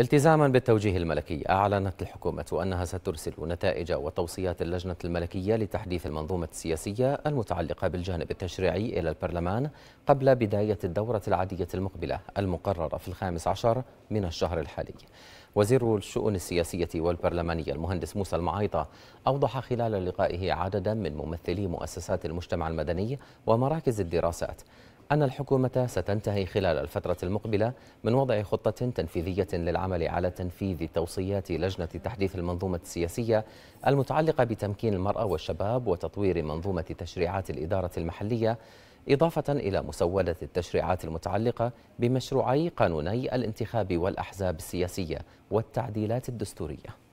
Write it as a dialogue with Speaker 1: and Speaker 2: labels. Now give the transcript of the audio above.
Speaker 1: التزاما بالتوجيه الملكي أعلنت الحكومة أنها سترسل نتائج وتوصيات اللجنة الملكية لتحديث المنظومة السياسية المتعلقة بالجانب التشريعي إلى البرلمان قبل بداية الدورة العادية المقبلة المقررة في الخامس عشر من الشهر الحالي وزير الشؤون السياسية والبرلمانية المهندس موسى المعايطة أوضح خلال لقائه عددا من ممثلي مؤسسات المجتمع المدني ومراكز الدراسات أن الحكومة ستنتهي خلال الفترة المقبلة من وضع خطة تنفيذية للعمل على تنفيذ توصيات لجنة تحديث المنظومة السياسية المتعلقة بتمكين المرأة والشباب وتطوير منظومة تشريعات الإدارة المحلية إضافة إلى مسودة التشريعات المتعلقة بمشروعي قانوني الانتخاب والأحزاب السياسية والتعديلات الدستورية